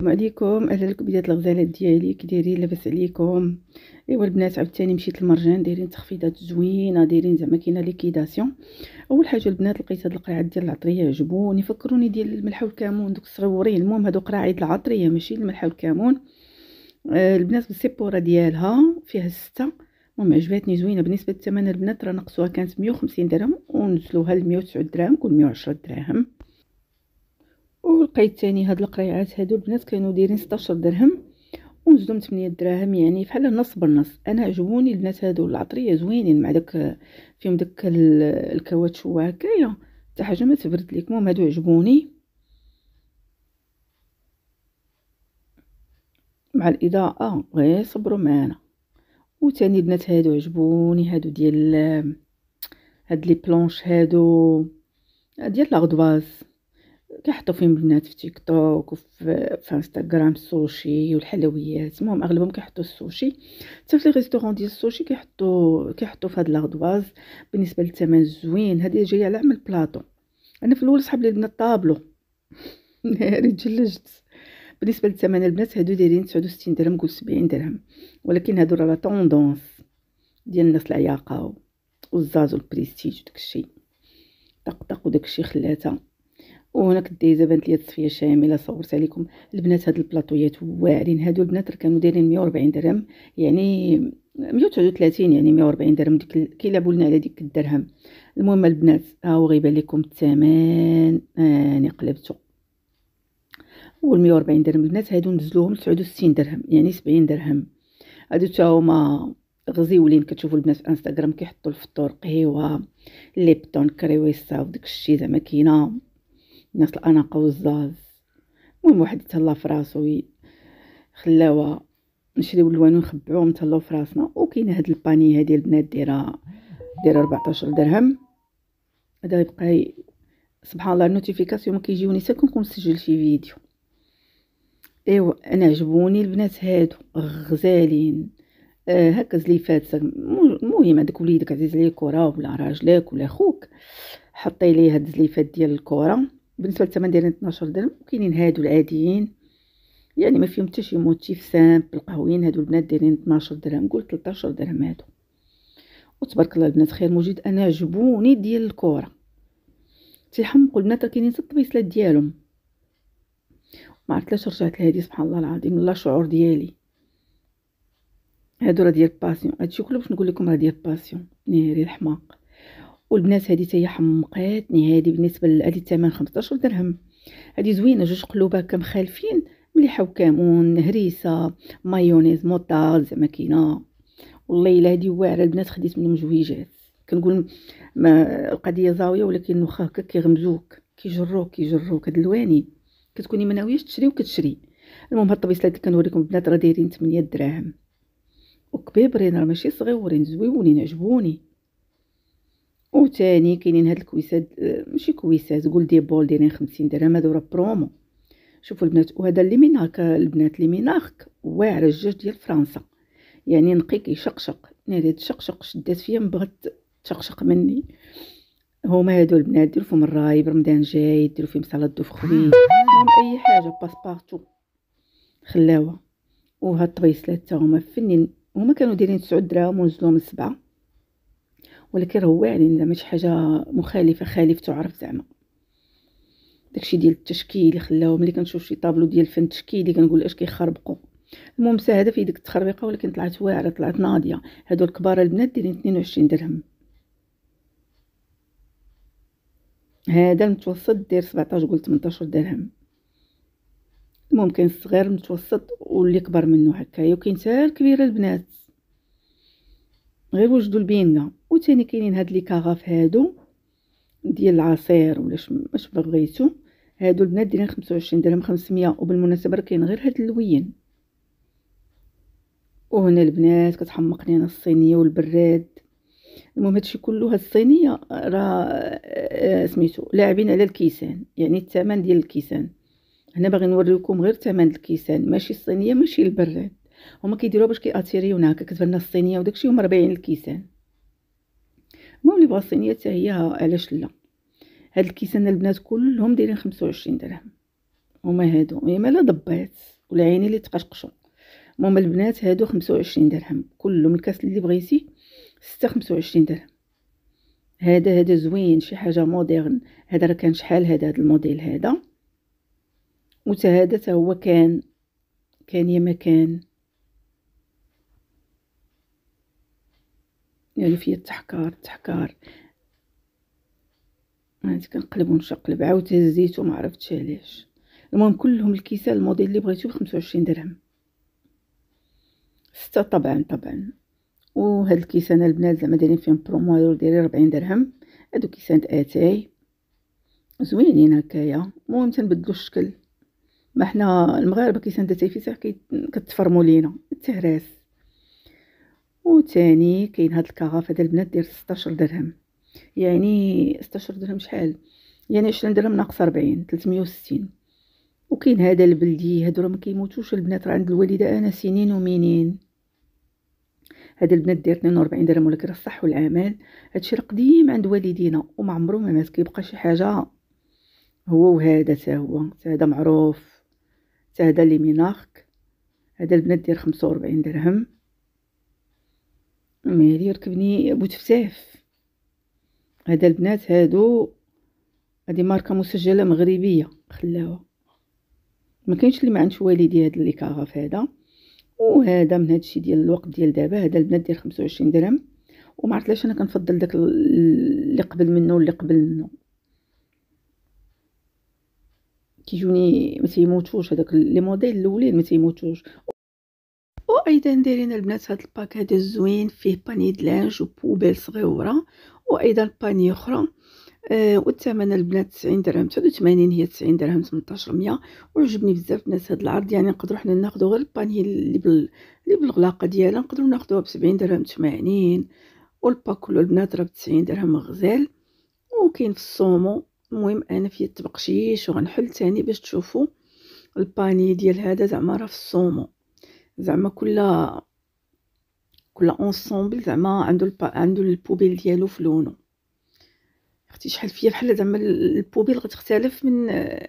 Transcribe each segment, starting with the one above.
السلام عليكم اهلا لكم بدايه الغزالات ديالي كي دايرين لاباس عليكم ايوا البنات عاوتاني مشيت للمرجان دايرين تخفيضات زوينه دايرين زعما كاينه ليكيداسيون اول حاجه البنات لقيت هاد القرعات ديال العطريه عجبوني فكروني ديال الملح والكمون دوك صغورين المهم هادو قراعات العطريه ماشي الملح والكمون آه البنات بالسيبوره ديالها فيها سته المهم عجباتني زوينه بالنسبه للثمن البنات راه نقصوها كانت 150 درهم ونزلوها ل 109 درهم كل 110 دراهم ولقيت تاني هاد القريعات هادو البنات كانوا دايرين 16 درهم ونزدهم 8 دراهم يعني بحال النص بالنص انا عجبوني البنات هادو العطريه زوينين مع داك فيهم داك الكاوتشو هكايا حتى حاجه ما تبرد لك المهم هادو عجبوني مع الاضاءه غير صبروا معانا وثاني البنات هادو عجبوني هادو ديال هاد لي بلونش هادو ديال لاغدواز كيحطوا فيهم البنات في تيك توك وفي في انستغرام السوشي والحلويات المهم اغلبهم كيحطوا السوشي حتى في لي ديال السوشي كيحطوا كيحطوا في هاد لاغدواز بالنسبه للثمن زوين هذه جايه على عمل بلاطو انا في الاول صحاب لي بنا طابلو ناري تجلجت بالنسبه للثمن البنات هادو دايرين 69 درهم قول 70 درهم ولكن هادو راه لا طوندونس ديال الناس العياقه والزاز والبريستيج وداكشي طق وداكشي خلاته وهنا كدي بانت ليا الصفيه شامله صورت عليكم البنات هاد البلاطويات واعرين هادو البنات كانوا دايرين 140 درهم يعني 139 يعني 140 درهم ديك كيلعبوا لنا على ديك الدرهم المهم البنات ها هو غيبان لكم الثمن انا قلبته اول 140 درهم البنات هادو نزلوهم 69 درهم يعني 70 درهم هادو تا هما غزيولين كتشوفوا البنات في انستغرام كيحطوا الفطور قهيوه ليبتون كريويسا وداك الشيء زعما كاينه الناس الاناقه والزاز المهم واحد تهلا في راسو خلاوها نشريو الوان ونخبعوهم تهلاو في راسنا وكاينه هاد الباني هادي البنات دايره دايره 14 درهم هذا غيبقى سبحان الله النوتيفيكاسيون كيجيوني حتى كنكون نسجل شي فيديو ايوا انا عجبوني البنات هادو غزالين آه هكا زليفات المهم هذاك وليدك عزيز عليه كره ولا راجلك ولا خوك حطي ليه هاد الزليفات ديال الكره بالنسبه للثمن دايرين 12 درهم وكاينين هادو العاديين يعني ما فيهم حتى شي موتيف سامبل قهويين هادو البنات دايرين 12 درهم قول 13 درهم هادو وتبارك الله البنات خير موجود انا عجبوني ديال الكره تيحمقوا البنات كاينين الطبيسلات ديالهم ما عرفتش رجعت لهادي سبحان الله العظيم لا شعور ديالي هادو راه ديال باسيون هادشي كله باش نقول لكم راه ديال باسيون ناري الحماق والبنات هذه تاهي حمقاتني هذه بالنسبه لهادي الثمن 15 درهم هذه زوينه جوج قلوبها كمخالفين مليحه وكمون هريسه مايونيز موطاز زعما كاينه والله الا هذه واعره البنات خديت منهم جويجات كنقول ما القضيه زاويه ولكن واخا هكا كيغمزوك كيجروك كيجروك هاد الواني كتكوني ما تشري وكتشري المهم هاد الطبيصلات اللي كنوريكم البنات راه دايرين 8 دراهم وكبيبرين راه ماشي صغيورين زويونين عجبوني وثاني كاينين هاد الكويسات ماشي كويسات قول دي بول دايرين 50 درهم هادو راه برومو شوفوا البنات وهذا اللي ميناك البنات اللي ميناك واعر الجوج ديال فرنسا يعني نقي كيشقشق ناري تشقشق شدات فيا بغات تشقشق مني هما هادو البنات ديروا فيهم الرايب رمضان جاي ديروا فيهم صلاه الدفخوي اي حاجه باسبارتو خلاوه وهاد الطبيسلات تا هما فنين هما كانوا دايرين 9 دراهم ونزلوهم لسبعه ولكن واعرين زعما شي حاجه مخالفه خالف تعرف زعما داكشي ديال التشكيل خلاو ملي كنشوف شي طابلو ديال الفن التشكيلي كنقول اش كيخربقوا المهم ساهده في ديك التخربيقه ولكن طلعت واعره طلعت ناضيه هادو الكبار البنات دايرين 22 درهم هذا المتوسط داير 17 قول 18 درهم ممكن الصغير المتوسط واللي كبر منه هكايا وكاين حتى الكبيره البنات غير وجدوا البينه وثاني كاينين هاد لي كاغاف هادو ديال العصير ولا اش بغيتو هادو البنات دايرين 25 درهم 500 وبالمناسبه راه كاين غير هاد اللوين وهنا البنات كتحمق لينا الصينيه والبراد المهم هادشي كله هاد الصينيه راه آه، سميتو لاعبين على الكيسان يعني الثمن ديال الكيسان هنا باغي نوريكم غير ثمن الكيسان ماشي الصينيه ماشي البراد هما كيديروها باش كياتيريونا هكا كتبان الصينيه وداكشي هما ربايعين الكيسان المهم اللي بغا الصينيه حتى هي علاش لا هاد الكيسان البنات كلهم دايرين 25 درهم هما هادو يا مالا ضبات والعيني اللي تقشقشوا المهم البنات هادو 25 درهم كلهم الكاس اللي بغيتي 6 25 درهم هذا هذا زوين شي حاجه موديرن هذا راه كان شحال هذا هذا الموديل هذا وتا هو كان كان يا ما كان يعني فيا التحكار التحكار هانت كنقلب ونشقلب عاود هزيت وما عرفتش علاش المهم كلهم الكيسه الموديل اللي بغيتو ب 25 درهم سته طبعا طبعا وهاد الكيسان البنات زعما دايرين فيهم برومو يدور دايرين 40 درهم هادو كيسان اتاي زوينين هكايا المهم تنبدلو الشكل ما حنا المغاربه كيسان اتاي في صح كتفرمو لينا التهراس وثاني كاين هاد الكغافه ديال البنات دير 16 درهم يعني 16 درهم شحال يعني 20 درهم ناقص 40 360 وكاين هذا البلدي هادو راه ما كيموتوش البنات راه عند الوالده انا سنين ومنين هاد البنات دير 42 درهم ولكن راه الصح والعمل هادشي راه قديم عند والدينا وما عمرو ما مات كيبقى شي حاجه هو وهذا حتى هو تا هذا معروف حتى هذا لي ميناخك هذا البنات دير 45 درهم مي هادي ركبني ابو تفتاف هذا البنات هادو هذه ماركه مسجله مغربيه خلاوها ما كاينش اللي ما عندش والدي هاد اللي كاغاف هذا وهذا من هادشي ديال الوقت ديال دابا هذا البنات ديال 25 درهم وما عرفت علاش انا كنفضل داك اللي قبل منه واللي قبل منه كيجوني ما تيموتوش هذاك لي موديل الاولين ما تيموتوش وايضا دايرين البنات هذا الباك هذا الزوين فيه باني دلانج وبوبيل و وايضا باني اخرى آه والثمن البنات 90 درهم 89 هي 90 درهم 18 100 وعجبني بزاف الناس هذا العرض يعني نقدروا حنا ناخذوا غير الباني اللي بال اللي بالغلاقه ديالها نقدروا ناخذوها ب 70 درهم 80 والباك كله البنات راه ب 90 درهم غزال وكاين في الصومو المهم انا في الطبقشيش وغنحل تاني باش تشوفوا الباني ديال هذا زعما راه في الصومو زعما كل كل انسومبل زعما عنده الب... عنده البوبيل ديالو في لونو اختي شحال فيا بحال زعما البوبيل غتختلف من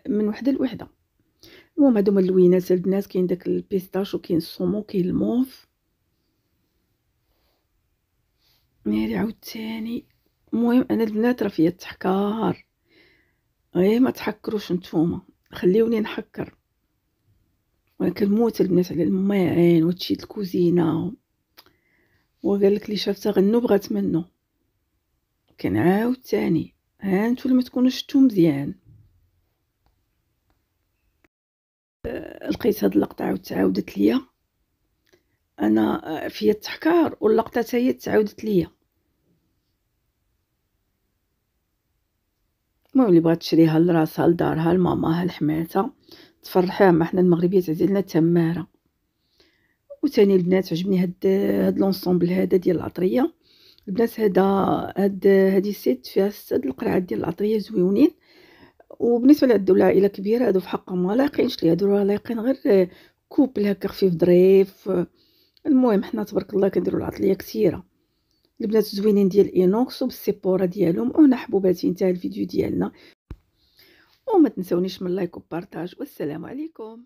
من وحده لوحده المهم هادو هما اللوينات البنات كاين داك البيستاش وكاين الصومو كاين الموف ناري عاوتاني المهم انا البنات راه فيا التحكار غير ما تحكروش نتوما خليوني نحكر وانا كنموت البنات على المايعين وتشي الكوزينه وقال لك اللي تغنو بغات منه كنعاود تاني ها نتولى ما تكونوا شفتو مزيان آه، لقيت هاد اللقطه عاود تعاودت ليا انا آه، فيا التحكار واللقطه حتى هي تعاودت ليا المهم اللي بغات تشريها لراسها لدارها لماماها لحماتها ما حنا المغربيات عزيزنا تماره وثاني البنات عجبني هاد هاد لونسومبل هذا ديال العطريه البنات هذا هاد هذه سيت فيها ست القرعات ديال العطريه زويونين وبالنسبه لهاد العائله كبيره هادو في حقهم ما لايقينش ليا هادو لايقين غير كوبل هكا خفيف ظريف المهم حنا تبارك الله كنديروا العطريه كثيره البنات زوينين ديال اينوكس وبالسيبوره ديالهم وهنا حبوباتي انتهى الفيديو ديالنا وما تنسونيش من لايك وبارتاج والسلام عليكم